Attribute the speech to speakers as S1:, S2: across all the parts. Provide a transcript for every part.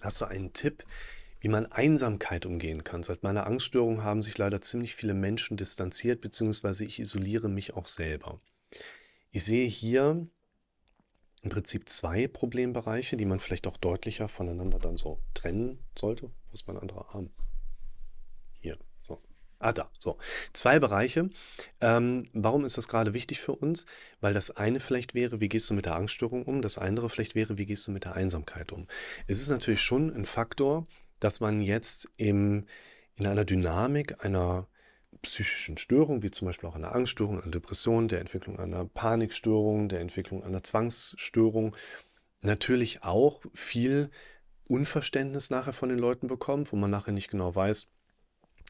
S1: Hast du einen Tipp, wie man Einsamkeit umgehen kann? Seit meiner Angststörung haben sich leider ziemlich viele Menschen distanziert, beziehungsweise ich isoliere mich auch selber. Ich sehe hier im Prinzip zwei Problembereiche, die man vielleicht auch deutlicher voneinander dann so trennen sollte. Wo ist mein anderer Arm? Hier. Ah, da, so. Zwei Bereiche. Ähm, warum ist das gerade wichtig für uns? Weil das eine vielleicht wäre, wie gehst du mit der Angststörung um? Das andere vielleicht wäre, wie gehst du mit der Einsamkeit um? Es ist natürlich schon ein Faktor, dass man jetzt im, in einer Dynamik einer psychischen Störung, wie zum Beispiel auch einer Angststörung, einer Depression, der Entwicklung einer Panikstörung, der Entwicklung einer Zwangsstörung, natürlich auch viel Unverständnis nachher von den Leuten bekommt, wo man nachher nicht genau weiß,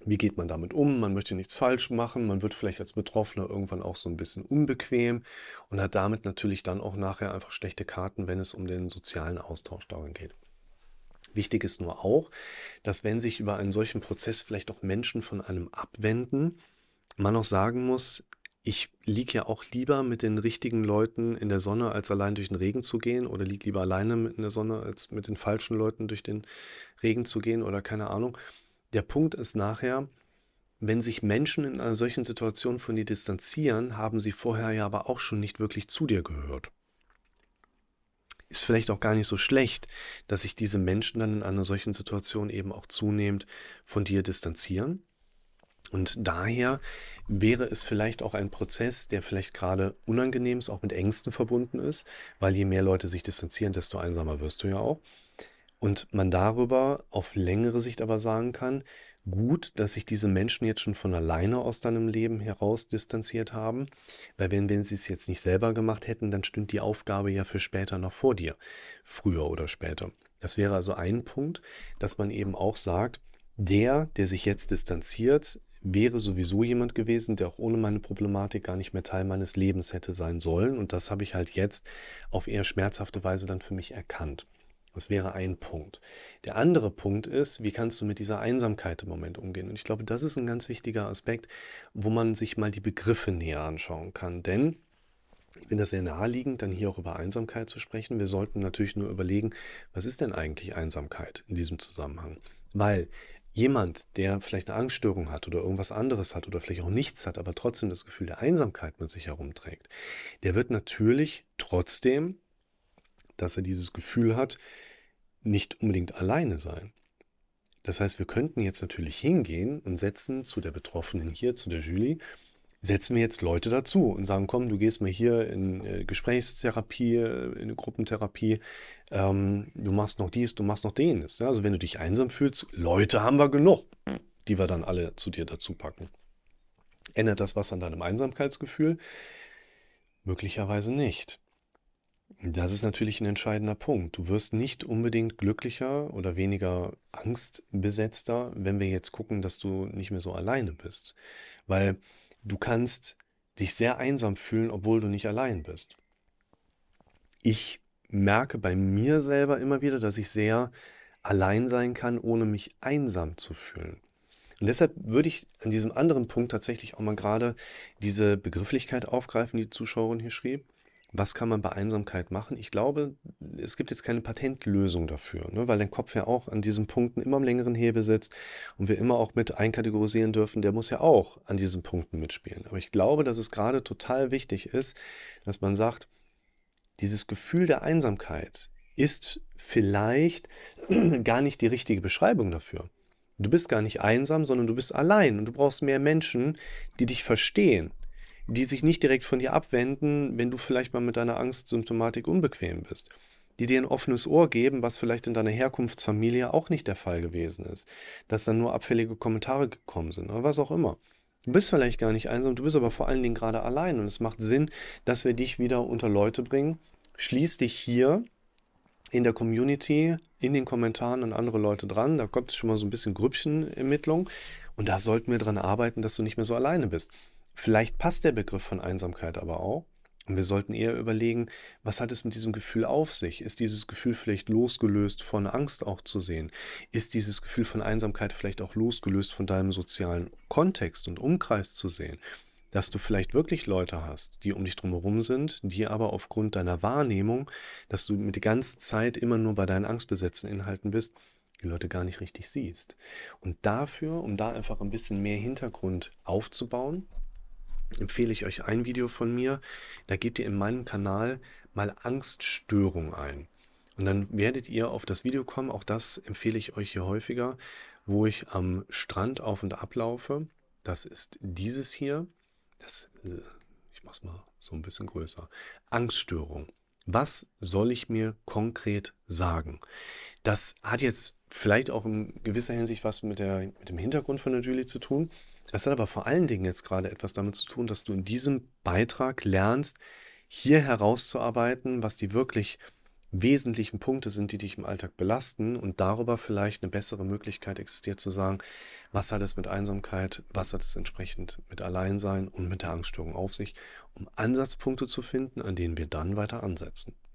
S1: wie geht man damit um? Man möchte nichts falsch machen, man wird vielleicht als Betroffener irgendwann auch so ein bisschen unbequem und hat damit natürlich dann auch nachher einfach schlechte Karten, wenn es um den sozialen Austausch daran geht. Wichtig ist nur auch, dass wenn sich über einen solchen Prozess vielleicht auch Menschen von einem abwenden, man auch sagen muss, ich liege ja auch lieber mit den richtigen Leuten in der Sonne, als allein durch den Regen zu gehen oder liege lieber alleine in der Sonne, als mit den falschen Leuten durch den Regen zu gehen oder keine Ahnung. Der Punkt ist nachher, wenn sich Menschen in einer solchen Situation von dir distanzieren, haben sie vorher ja aber auch schon nicht wirklich zu dir gehört. Ist vielleicht auch gar nicht so schlecht, dass sich diese Menschen dann in einer solchen Situation eben auch zunehmend von dir distanzieren. Und daher wäre es vielleicht auch ein Prozess, der vielleicht gerade unangenehm ist, auch mit Ängsten verbunden ist, weil je mehr Leute sich distanzieren, desto einsamer wirst du ja auch. Und man darüber auf längere Sicht aber sagen kann, gut, dass sich diese Menschen jetzt schon von alleine aus deinem Leben heraus distanziert haben, weil wenn, wenn sie es jetzt nicht selber gemacht hätten, dann stimmt die Aufgabe ja für später noch vor dir, früher oder später. Das wäre also ein Punkt, dass man eben auch sagt, der, der sich jetzt distanziert, wäre sowieso jemand gewesen, der auch ohne meine Problematik gar nicht mehr Teil meines Lebens hätte sein sollen. Und das habe ich halt jetzt auf eher schmerzhafte Weise dann für mich erkannt. Das wäre ein Punkt. Der andere Punkt ist, wie kannst du mit dieser Einsamkeit im Moment umgehen? Und ich glaube, das ist ein ganz wichtiger Aspekt, wo man sich mal die Begriffe näher anschauen kann. Denn ich finde das sehr naheliegend, dann hier auch über Einsamkeit zu sprechen. Wir sollten natürlich nur überlegen, was ist denn eigentlich Einsamkeit in diesem Zusammenhang? Weil jemand, der vielleicht eine Angststörung hat oder irgendwas anderes hat oder vielleicht auch nichts hat, aber trotzdem das Gefühl der Einsamkeit mit sich herumträgt, der wird natürlich trotzdem dass er dieses Gefühl hat, nicht unbedingt alleine sein. Das heißt, wir könnten jetzt natürlich hingehen und setzen zu der Betroffenen hier, zu der Julie, setzen wir jetzt Leute dazu und sagen, komm, du gehst mal hier in äh, Gesprächstherapie, äh, in eine Gruppentherapie, ähm, du machst noch dies, du machst noch den. Ja, also wenn du dich einsam fühlst, Leute haben wir genug, die wir dann alle zu dir dazu packen. Ändert das was an deinem Einsamkeitsgefühl? Möglicherweise nicht. Das ist natürlich ein entscheidender Punkt. Du wirst nicht unbedingt glücklicher oder weniger angstbesetzter, wenn wir jetzt gucken, dass du nicht mehr so alleine bist. Weil du kannst dich sehr einsam fühlen, obwohl du nicht allein bist. Ich merke bei mir selber immer wieder, dass ich sehr allein sein kann, ohne mich einsam zu fühlen. Und deshalb würde ich an diesem anderen Punkt tatsächlich auch mal gerade diese Begrifflichkeit aufgreifen, die die Zuschauerin hier schrieb was kann man bei Einsamkeit machen? Ich glaube, es gibt jetzt keine Patentlösung dafür, ne? weil dein Kopf ja auch an diesen Punkten immer am längeren Hebel sitzt und wir immer auch mit einkategorisieren dürfen, der muss ja auch an diesen Punkten mitspielen. Aber ich glaube, dass es gerade total wichtig ist, dass man sagt, dieses Gefühl der Einsamkeit ist vielleicht gar nicht die richtige Beschreibung dafür. Du bist gar nicht einsam, sondern du bist allein und du brauchst mehr Menschen, die dich verstehen die sich nicht direkt von dir abwenden, wenn du vielleicht mal mit deiner Angstsymptomatik unbequem bist, die dir ein offenes Ohr geben, was vielleicht in deiner Herkunftsfamilie auch nicht der Fall gewesen ist, dass dann nur abfällige Kommentare gekommen sind oder was auch immer. Du bist vielleicht gar nicht einsam, du bist aber vor allen Dingen gerade allein und es macht Sinn, dass wir dich wieder unter Leute bringen. Schließ dich hier in der Community, in den Kommentaren an andere Leute dran. Da kommt schon mal so ein bisschen Grüppchenermittlung und da sollten wir dran arbeiten, dass du nicht mehr so alleine bist. Vielleicht passt der Begriff von Einsamkeit aber auch. Und wir sollten eher überlegen, was hat es mit diesem Gefühl auf sich? Ist dieses Gefühl vielleicht losgelöst von Angst auch zu sehen? Ist dieses Gefühl von Einsamkeit vielleicht auch losgelöst von deinem sozialen Kontext und Umkreis zu sehen? Dass du vielleicht wirklich Leute hast, die um dich drumherum sind, die aber aufgrund deiner Wahrnehmung, dass du mit der ganzen Zeit immer nur bei deinen angstbesetzten Inhalten bist, die Leute gar nicht richtig siehst. Und dafür, um da einfach ein bisschen mehr Hintergrund aufzubauen, empfehle ich euch ein Video von mir. Da gebt ihr in meinem Kanal mal Angststörung ein. Und dann werdet ihr auf das Video kommen, auch das empfehle ich euch hier häufiger, wo ich am Strand auf und ab laufe. Das ist dieses hier. Das, äh, ich mache es mal so ein bisschen größer. Angststörung. Was soll ich mir konkret sagen? Das hat jetzt vielleicht auch in gewisser Hinsicht was mit, der, mit dem Hintergrund von der Julie zu tun. Es hat aber vor allen Dingen jetzt gerade etwas damit zu tun, dass du in diesem Beitrag lernst, hier herauszuarbeiten, was die wirklich wesentlichen Punkte sind, die dich im Alltag belasten und darüber vielleicht eine bessere Möglichkeit existiert zu sagen, was hat es mit Einsamkeit, was hat es entsprechend mit Alleinsein und mit der Angststörung auf sich, um Ansatzpunkte zu finden, an denen wir dann weiter ansetzen.